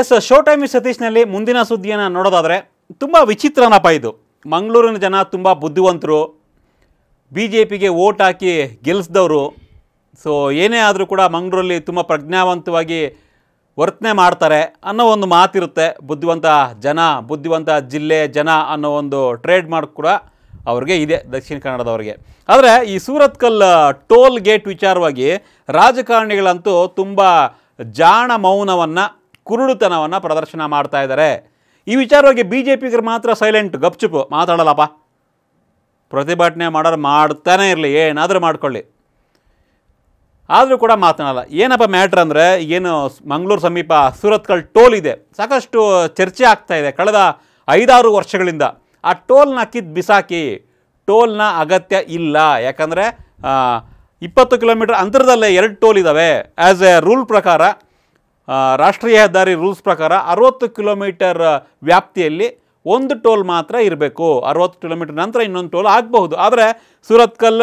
S show time ಸತೀಶ್ನಲ್ಲಿ ಮುಂದಿನ ಸುದ್ದಿಯನ್ನು ನೋಡೋದಾದರೆ ತುಂಬ ವಿಚಿತ್ರನಪ್ಪ ಇದು ಮಂಗಳೂರಿನ ಜನ ತುಂಬ ಬುದ್ಧಿವಂತರು ಬಿ ಜೆ ಪಿಗೆ ಓಟ್ ಹಾಕಿ ಗೆಲ್ಲಿಸ್ದವರು ಸೊ ಏನೇ ಆದರೂ ಕೂಡ ಮಂಗಳೂರಲ್ಲಿ ತುಂಬ ಪ್ರಜ್ಞಾವಂತವಾಗಿ ವರ್ತನೆ ಮಾಡ್ತಾರೆ ಅನ್ನೋ ಒಂದು ಮಾತಿರುತ್ತೆ ಬುದ್ಧಿವಂತ ಜನ ಬುದ್ಧಿವಂತ ಜಿಲ್ಲೆ ಜನ ಅನ್ನೋ ಒಂದು ಟ್ರೇಡ್ ಮಾರ್ಕ್ ಕೂಡ ಅವ್ರಿಗೆ ಇದೆ ದಕ್ಷಿಣ ಕನ್ನಡದವ್ರಿಗೆ ಆದರೆ ಈ ಸೂರತ್ಕಲ್ ಟೋಲ್ ಗೇಟ್ ವಿಚಾರವಾಗಿ ರಾಜಕಾರಣಿಗಳಂತೂ ತುಂಬ ಜಾಣ ಮೌನವನ್ನು ಕುರುಡುತನವನ್ನು ಪ್ರದರ್ಶನ ಮಾಡ್ತಾ ಇದ್ದಾರೆ ಈ ವಿಚಾರವಾಗಿ ಬಿ ಜೆ ಪಿಗರು ಮಾತ್ರ ಸೈಲೆಂಟ್ ಗಪ್ಚುಪು ಮಾತಾಡಲ್ಲಪ್ಪ ಪ್ರತಿಭಟನೆ ಮಾಡೋರು ಮಾಡ್ತಾನೇ ಇರಲಿ ಏನಾದರೂ ಮಾಡ್ಕೊಳ್ಳಿ ಆದರೂ ಕೂಡ ಮಾತನಾಡಲ್ಲ ಏನಪ್ಪ ಮ್ಯಾಟ್ರ್ ಅಂದರೆ ಏನು ಮಂಗಳೂರು ಸಮೀಪ ಸೂರತ್ಕಲ್ ಟೋಲ್ ಇದೆ ಸಾಕಷ್ಟು ಚರ್ಚೆ ಆಗ್ತಾ ಇದೆ ಕಳೆದ ಐದಾರು ವರ್ಷಗಳಿಂದ ಆ ಟೋಲ್ನ ಕಿದ್ದು ಬಿಸಾಕಿ ಟೋಲ್ನ ಅಗತ್ಯ ಇಲ್ಲ ಯಾಕಂದರೆ ಇಪ್ಪತ್ತು ಕಿಲೋಮೀಟರ್ ಅಂತರದಲ್ಲೇ ಎರಡು ಟೋಲ್ ಇದ್ದಾವೆ ಆ್ಯಸ್ ಎ ರೂಲ್ ಪ್ರಕಾರ ರಾಷ್ಟ್ರೀಯ ಹೆದ್ದಾರಿ ರೂಲ್ಸ್ ಪ್ರಕಾರ ಅರುವತ್ತು ಕಿಲೋಮೀಟರ್ ವ್ಯಾಪ್ತಿಯಲ್ಲಿ ಒಂದು ಟೋಲ್ ಮಾತ್ರ ಇರಬೇಕು ಅರುವತ್ತು ಕಿಲೋಮೀಟರ್ ನಂತರ ಇನ್ನೊಂದು ಟೋಲ್ ಆಗಬಹುದು ಆದರೆ ಸುರತ್ಕಲ್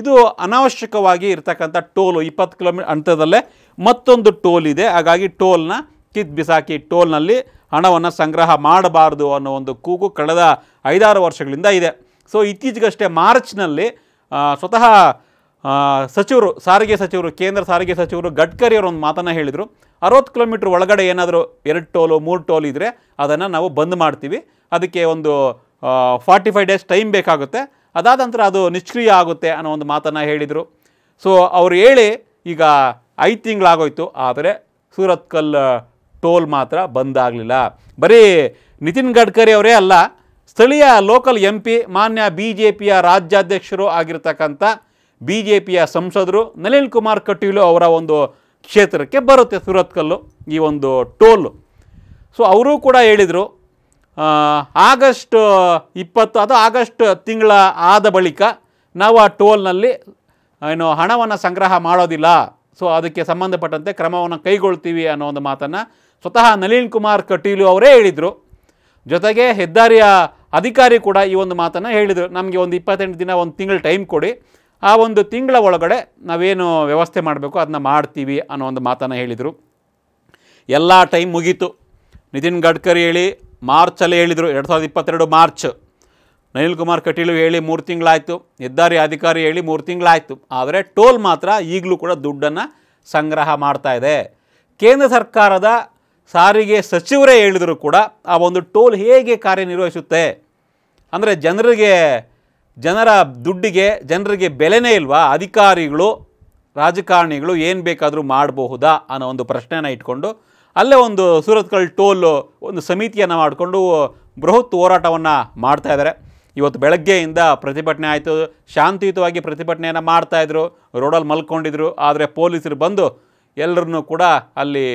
ಇದು ಅನಾವಶ್ಯಕವಾಗಿ ಇರ್ತಕ್ಕಂಥ ಟೋಲು ಇಪ್ಪತ್ತು ಕಿಲೋಮೀಟರ್ ಅಂತದಲ್ಲೇ ಮತ್ತೊಂದು ಟೋಲ್ ಇದೆ ಹಾಗಾಗಿ ಟೋಲ್ನ ಕಿತ್ ಬಿಸಾಕಿ ಟೋಲ್ನಲ್ಲಿ ಹಣವನ್ನು ಸಂಗ್ರಹ ಮಾಡಬಾರ್ದು ಅನ್ನೋ ಒಂದು ಕೂಗು ಕಳೆದ ಐದಾರು ವರ್ಷಗಳಿಂದ ಇದೆ ಸೊ ಇತ್ತೀಚೆಗಷ್ಟೇ ಮಾರ್ಚ್ನಲ್ಲಿ ಸ್ವತಃ ಸಚಿವರು ಸಾರಿಗೆ ಸಚಿವರು ಕೇಂದ್ರ ಸಾರಿಗೆ ಸಚಿವರು ಗಡ್ಕರಿ ಅವರು ಒಂದು ಮಾತನ್ನು ಹೇಳಿದರು ಅರವತ್ತು ಕಿಲೋಮೀಟ್ರ್ ಒಳಗಡೆ ಏನಾದರೂ ಎರಡು ಟೋಲು ಮೂರು ಟೋಲ್ ಇದ್ದರೆ ಅದನ್ನು ನಾವು ಬಂದ್ ಮಾಡ್ತೀವಿ ಅದಕ್ಕೆ ಒಂದು ಫಾರ್ಟಿ ಫೈವ್ ಡೇಸ್ ಟೈಮ್ ಬೇಕಾಗುತ್ತೆ ಅದಾದ ನಂತರ ಅದು ನಿಷ್ಕ್ರಿಯ ಆಗುತ್ತೆ ಅನ್ನೋ ಒಂದು ಮಾತನ್ನು ಹೇಳಿದರು ಸೊ ಅವರು ಹೇಳಿ ಈಗ ಐದು ತಿಂಗಳಾಗೋಯ್ತು ಆದರೆ ಸೂರತ್ಕಲ್ ಟೋಲ್ ಮಾತ್ರ ಬಂದಾಗಲಿಲ್ಲ ಬರೀ ನಿತಿನ್ ಗಡ್ಕರಿ ಅವರೇ ಅಲ್ಲ ಸ್ಥಳೀಯ ಲೋಕಲ್ ಎಂ ಪಿ ಮಾನ್ಯ ಬಿ ಜೆ ಪಿಯ ರಾಜ್ಯಾಧ್ಯಕ್ಷರು ಆಗಿರ್ತಕ್ಕಂಥ ಬಿ ಜೆ ಪಿಯ ಸಂಸದರು ನಳಿನ್ ಕುಮಾರ್ ಕಟೀಲು ಅವರ ಒಂದು ಕ್ಷೇತ್ರಕ್ಕೆ ಬರುತ್ತೆ ಸುರತ್ಕಲ್ಲು ಈ ಒಂದು ಟೋಲು ಸೊ ಅವರು ಕೂಡ ಹೇಳಿದರು ಆಗಸ್ಟ್ ಇಪ್ಪತ್ತು ಅಥವಾ ಆಗಸ್ಟ್ ತಿಂಗಳ ಆದ ಬಳಿಕ ನಾವು ಆ ಟೋಲ್ನಲ್ಲಿ ಏನು ಹಣವನ್ನು ಸಂಗ್ರಹ ಮಾಡೋದಿಲ್ಲ ಸೊ ಅದಕ್ಕೆ ಸಂಬಂಧಪಟ್ಟಂತೆ ಕ್ರಮವನ್ನು ಕೈಗೊಳ್ತೀವಿ ಅನ್ನೋ ಒಂದು ಮಾತನ್ನು ಸ್ವತಃ ನಳಿನ್ ಕುಮಾರ್ ಕಟೀಲು ಅವರೇ ಹೇಳಿದರು ಜೊತೆಗೆ ಹೆದ್ದಾರಿಯ ಅಧಿಕಾರಿ ಕೂಡ ಈ ಒಂದು ಮಾತನ್ನು ಹೇಳಿದರು ನಮಗೆ ಒಂದು ಇಪ್ಪತ್ತೆಂಟು ದಿನ ಒಂದು ತಿಂಗಳು ಟೈಮ್ ಕೊಡಿ ಆ ಒಂದು ತಿಂಗಳ ಒಳಗಡೆ ನಾವೇನು ವ್ಯವಸ್ಥೆ ಮಾಡಬೇಕು ಅದನ್ನ ಮಾಡ್ತೀವಿ ಅನ್ನೋ ಒಂದು ಮಾತನ್ನು ಹೇಳಿದರು ಎಲ್ಲ ಟೈಮ್ ಮುಗೀತು ನಿತಿನ್ ಗಡ್ಕರಿ ಹೇಳಿ ಮಾರ್ಚಲ್ಲೇ ಹೇಳಿದರು ಎರಡು ಸಾವಿರದ ಇಪ್ಪತ್ತೆರಡು ಮಾರ್ಚ್ ನಳಿನ್ ಕುಮಾರ್ ಕಟೀಲು ಹೇಳಿ ಮೂರು ತಿಂಗಳಾಯಿತು ಹೆದ್ದಾರಿ ಅಧಿಕಾರಿ ಹೇಳಿ ಮೂರು ತಿಂಗಳಾಯಿತು ಆದರೆ ಟೋಲ್ ಮಾತ್ರ ಈಗಲೂ ಕೂಡ ದುಡ್ಡನ್ನು ಸಂಗ್ರಹ ಮಾಡ್ತಾ ಇದೆ ಕೇಂದ್ರ ಸರ್ಕಾರದ ಸಾರಿಗೆ ಸಚಿವರೇ ಹೇಳಿದರೂ ಕೂಡ ಆ ಒಂದು ಟೋಲ್ ಹೇಗೆ ಕಾರ್ಯನಿರ್ವಹಿಸುತ್ತೆ ಅಂದರೆ ಜನರಿಗೆ ಜನರ ದುಡ್ಡಿಗೆ ಜನರಿಗೆ ಬೆಲೆನೇ ಇಲ್ವಾ ಅಧಿಕಾರಿಗಳು ರಾಜಕಾರಣಿಗಳು ಏನು ಬೇಕಾದರೂ ಮಾಡಬಹುದಾ ಅನ್ನೋ ಒಂದು ಪ್ರಶ್ನೆಯನ್ನು ಇಟ್ಕೊಂಡು ಅಲ್ಲೇ ಒಂದು ಸುರತ್ಕಲ್ ಟೋಲ್ ಒಂದು ಸಮಿತಿಯನ್ನು ಮಾಡಿಕೊಂಡು ಬೃಹತ್ ಹೋರಾಟವನ್ನು ಮಾಡ್ತಾಯಿದ್ದಾರೆ ಇವತ್ತು ಬೆಳಗ್ಗೆಯಿಂದ ಪ್ರತಿಭಟನೆ ಆಯಿತು ಶಾಂತಿಯುತವಾಗಿ ಪ್ರತಿಭಟನೆಯನ್ನು ಮಾಡ್ತಾಯಿದ್ರು ರೋಡಲ್ಲಿ ಮಲ್ಕೊಂಡಿದ್ರು ಆದರೆ ಪೊಲೀಸರು ಬಂದು ಎಲ್ಲರನ್ನು ಕೂಡ ಅಲ್ಲಿ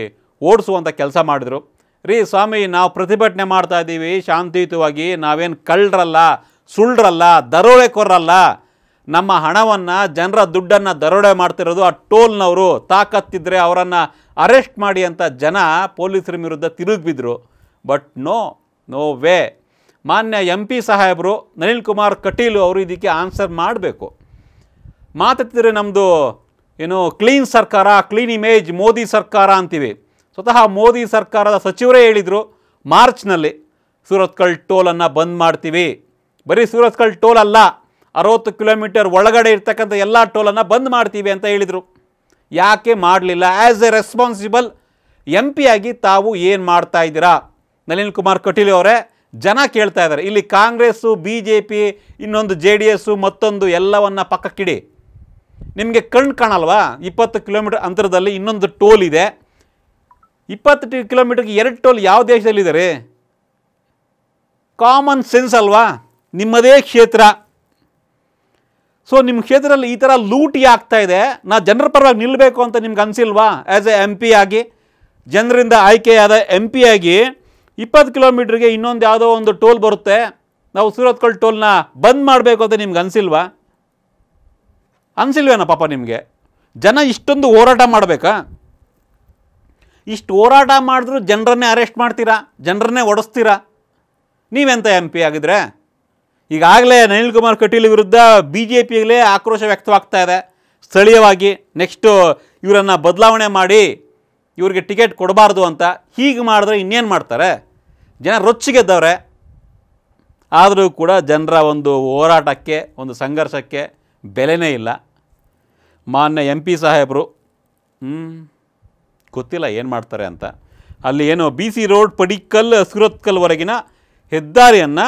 ಓಡಿಸುವಂಥ ಕೆಲಸ ಮಾಡಿದರು ರೀ ಸ್ವಾಮಿ ನಾವು ಪ್ರತಿಭಟನೆ ಮಾಡ್ತಾ ಇದ್ದೀವಿ ಶಾಂತಿಯುತವಾಗಿ ನಾವೇನು ಕಳ್ಳರಲ್ಲ ದರೋಡೆ ದರೋಡೆಕೋರಲ್ಲ ನಮ್ಮ ಹಣವನ್ನು ಜನರ ದುಡ್ಡನ್ನು ದರೋಡೆ ಮಾಡ್ತಿರೋದು ಆ ಟೋಲ್ನವರು ತಾಕತ್ತಿದ್ದರೆ ಅವರನ್ನು ಅರೆಸ್ಟ್ ಮಾಡಿ ಅಂತ ಜನ ಪೊಲೀಸರ ವಿರುದ್ಧ ತಿರುಗಿಬಿದ್ರು ಬಟ್ ನೋ ನೋ ವೇ ಮಾನ್ಯ ಎಂ ಪಿ ಸಾಹೇಬರು ನಳಿನ್ ಕುಮಾರ್ ಕಟೀಲು ಅವರು ಇದಕ್ಕೆ ಆನ್ಸರ್ ಮಾಡಬೇಕು ಮಾತಾಡ್ತಿದ್ರೆ ನಮ್ಮದು ಏನು ಕ್ಲೀನ್ ಸರ್ಕಾರ ಕ್ಲೀನ್ ಇಮೇಜ್ ಮೋದಿ ಸರ್ಕಾರ ಅಂತೀವಿ ಸ್ವತಃ ಮೋದಿ ಸರ್ಕಾರದ ಸಚಿವರೇ ಹೇಳಿದರು ಮಾರ್ಚ್ನಲ್ಲಿ ಸುರತ್ಕಲ್ ಟೋಲನ್ನು ಬಂದ್ ಮಾಡ್ತೀವಿ ಬರೀ ಸೂರತ್ಕಲ್ ಟೋಲ್ ಅಲ್ಲ ಅರವತ್ತು ಕಿಲೋಮೀಟರ್ ಒಳಗಡೆ ಇರ್ತಕ್ಕಂಥ ಎಲ್ಲ ಟೋಲನ್ನು ಬಂದ್ ಮಾಡ್ತೀವಿ ಅಂತ ಹೇಳಿದರು ಯಾಕೆ ಮಾಡಲಿಲ್ಲ as a responsible M P ಆಗಿ ತಾವು ಏನು ಮಾಡ್ತಾ ಇದ್ದೀರಾ ನಳಿನ್ ಕುಮಾರ್ ಕಟೀಲ್ ಅವರೇ ಜನ ಕೇಳ್ತಾ ಇದ್ದಾರೆ ಇಲ್ಲಿ ಕಾಂಗ್ರೆಸ್ಸು ಬಿ ಜೆ ಪಿ ಇನ್ನೊಂದು ಜೆ ಡಿ ಎಸ್ಸು ಮತ್ತೊಂದು ಎಲ್ಲವನ್ನು ಪಕ್ಕಕ್ಕಿಡಿ ನಿಮಗೆ ಕಣ್ಣು ಕಾಣಲ್ವಾ ಇಪ್ಪತ್ತು ಕಿಲೋಮೀಟರ್ ಅಂತರದಲ್ಲಿ ಇನ್ನೊಂದು ಟೋಲ್ ಇದೆ ಇಪ್ಪತ್ತು ಕಿಲೋಮೀಟರ್ಗೆ ಎರಡು ಟೋಲ್ ಯಾವ ದೇಶದಲ್ಲಿದ್ದಾರೆ ಕಾಮನ್ ಸೆನ್ಸ್ ಅಲ್ವಾ ನಿಮ್ಮದೇ ಕ್ಷೇತ್ರ ಸೊ ನಿಮ್ಮ ಕ್ಷೇತ್ರದಲ್ಲಿ ಈ ಥರ ಲೂಟಿ ಆಗ್ತಾ ಇದೆ ನಾ ಜನರ ಪರವಾಗಿ ನಿಲ್ಲಬೇಕು ಅಂತ ನಿಮ್ಗೆ ಅನಿಸಿಲ್ವಾ ಆ್ಯಸ್ ಎ ಎಮ್ ಪಿ ಆಗಿ ಜನರಿಂದ ಆಯ್ಕೆಯಾದ ಎಮ್ ಪಿ ಆಗಿ ಇಪ್ಪತ್ತು ಕಿಲೋಮೀಟ್ರಿಗೆ ಇನ್ನೊಂದು ಯಾವುದೋ ಒಂದು ಟೋಲ್ ಬರುತ್ತೆ ನಾವು ಸೂರತ್ಕಲ್ ಟೋಲ್ನ ಬಂದ್ ಮಾಡಬೇಕು ಅಂತ ನಿಮ್ಗೆ ಅನಿಸಿಲ್ವಾ ಅನಿಸಿಲ್ವೇನೋ ಪಾಪ ನಿಮಗೆ ಜನ ಇಷ್ಟೊಂದು ಹೋರಾಟ ಮಾಡಬೇಕಾ ಇಷ್ಟು ಹೋರಾಟ ಮಾಡಿದ್ರೂ ಜನರನ್ನೇ ಅರೆಸ್ಟ್ ಮಾಡ್ತೀರಾ ಜನರನ್ನೇ ಒಡಿಸ್ತೀರಾ ನೀವೆಂಥ ಎಮ್ ಪಿ ಆಗಿದ್ರೆ ಈಗಾಗಲೇ ನಳಿನ್ ಕುಮಾರ್ ಕಟೀಲ್ ವಿರುದ್ಧ ಬಿ ಜೆ ಪಿಗಳೇ ಆಕ್ರೋಶ ವ್ಯಕ್ತವಾಗ್ತಾ ಇದೆ ಸ್ಥಳೀಯವಾಗಿ ನೆಕ್ಸ್ಟು ಇವರನ್ನು ಬದಲಾವಣೆ ಮಾಡಿ ಇವ್ರಿಗೆ ಟಿಕೆಟ್ ಕೊಡಬಾರ್ದು ಅಂತ ಹೀಗೆ ಮಾಡಿದ್ರೆ ಇನ್ನೇನು ಮಾಡ್ತಾರೆ ಜನ ರೊಚ್ಚಿಗೆದ್ದವ್ರೆ ಆದರೂ ಕೂಡ ಜನರ ಒಂದು ಹೋರಾಟಕ್ಕೆ ಒಂದು ಸಂಘರ್ಷಕ್ಕೆ ಬೆಲೆನೇ ಇಲ್ಲ ಮಾನ್ಯ ಎಂ ಪಿ ಸಾಹೇಬರು ಗೊತ್ತಿಲ್ಲ ಏನು ಮಾಡ್ತಾರೆ ಅಂತ ಅಲ್ಲಿ ಏನು ಬಿ ಸಿ ರೋಡ್ ಪಡಿಕಲ್ ಸುರತ್ಕಲ್ವರೆಗಿನ ಹೆದ್ದಾರಿಯನ್ನು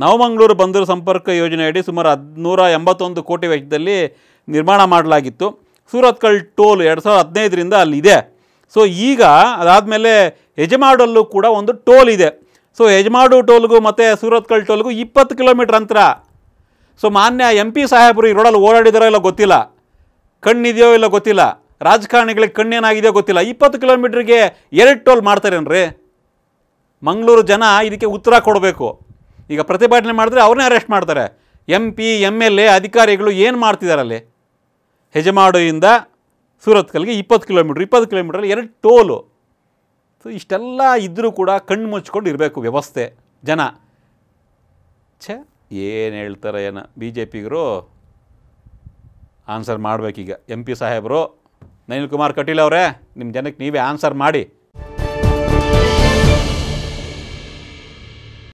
ನವಮಂಗಳೂರು ಬಂದರು ಸಂಪರ್ಕ ಯೋಜನೆಯಡಿ ಸುಮಾರು ಹದಿನೂರ ಎಂಬತ್ತೊಂದು ಕೋಟಿ ವೆಚ್ಚದಲ್ಲಿ ನಿರ್ಮಾಣ ಮಾಡಲಾಗಿತ್ತು ಸೂರತ್ಕಲ್ ಟೋಲ್ ಎರಡು ಸಾವಿರದ ಹದಿನೈದರಿಂದ ಅಲ್ಲಿದೆ ಸೊ ಈಗ ಅದಾದಮೇಲೆ ಯಜಮಾಡಲ್ಲೂ ಕೂಡ ಒಂದು ಟೋಲ್ ಇದೆ ಸೊ ಯಜಮಾಡು ಟೋಲ್ಗೂ ಮತ್ತು ಸೂರತ್ಕಲ್ ಟೋಲ್ಗೂ ಇಪ್ಪತ್ತು ಕಿಲೋಮೀಟ್ರ್ ಅಂತರ ಸೊ ಮಾನ್ಯ ಎಂ ಪಿ ಸಾಹೇಬರು ಈ ರೋಡಲ್ಲಿ ಓಡಾಡಿದಾರೋ ಇಲ್ಲ ಗೊತ್ತಿಲ್ಲ ಕಣ್ಣಿದೆಯೋ ಇಲ್ಲ ಗೊತ್ತಿಲ್ಲ ರಾಜಕಾರಣಿಗಳಿಗೆ ಕಣ್ಣೇನಾಗಿದೆಯೋ ಗೊತ್ತಿಲ್ಲ ಇಪ್ಪತ್ತು ಕಿಲೋಮೀಟ್ರಿಗೆ ಎರಡು ಟೋಲ್ ಮಾಡ್ತಾರೇನ್ರಿ ಮಂಗಳೂರು ಜನ ಇದಕ್ಕೆ ಉತ್ತರ ಕೊಡಬೇಕು ಈಗ ಪ್ರತಿಭಟನೆ ಮಾಡಿದ್ರೆ ಅವ್ರನ್ನೇ ಅರೆಸ್ಟ್ ಮಾಡ್ತಾರೆ M P M L A ಅಧಿಕಾರಿಗಳು ಏನು ಮಾಡ್ತಿದ್ದಾರಲ್ಲಿ ಹೆಜಮಾಡಿಯಿಂದ ಸೂರತ್ಕಲ್ಗೆ ಇಪ್ಪತ್ತು ಕಿಲೋಮೀಟ್ರ್ ಇಪ್ಪತ್ತು ಕಿಲೋಮೀಟ್ರಲ್ಲಿ ಎರಡು ಟೋಲು ಸೊ ಇಷ್ಟೆಲ್ಲ ಇದ್ದರೂ ಕೂಡ ಕಣ್ಣು ಮುಚ್ಕೊಂಡು ಇರಬೇಕು ವ್ಯವಸ್ಥೆ ಜನ ಛೆ ಏನು ಹೇಳ್ತಾರೆ ಏನೋ ಬಿ ಜೆ ಪಿಗರು ಆನ್ಸರ್ ಮಾಡಬೇಕೀಗ ಎಂ ಪಿ ಸಾಹೇಬರು ನಳಿನ್ ಕುಮಾರ್ ಕಟೀಲ್ ಅವರೇ ನಿಮ್ಮ ಜನಕ್ಕೆ ನೀವೇ ಆನ್ಸರ್ ಮಾಡಿ